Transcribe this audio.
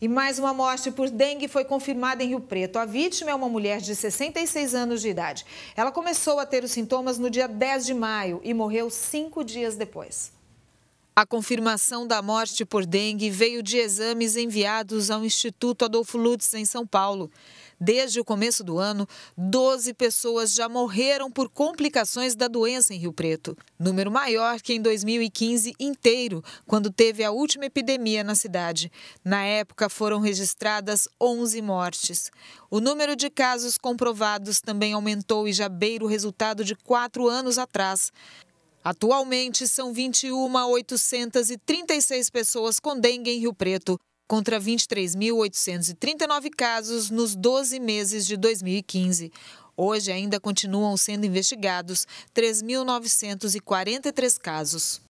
E mais uma morte por dengue foi confirmada em Rio Preto. A vítima é uma mulher de 66 anos de idade. Ela começou a ter os sintomas no dia 10 de maio e morreu cinco dias depois. A confirmação da morte por dengue veio de exames enviados ao Instituto Adolfo Lutz, em São Paulo. Desde o começo do ano, 12 pessoas já morreram por complicações da doença em Rio Preto. Número maior que em 2015 inteiro, quando teve a última epidemia na cidade. Na época, foram registradas 11 mortes. O número de casos comprovados também aumentou e já beira o resultado de quatro anos atrás. Atualmente, são 21.836 pessoas com dengue em Rio Preto, contra 23.839 casos nos 12 meses de 2015. Hoje ainda continuam sendo investigados 3.943 casos.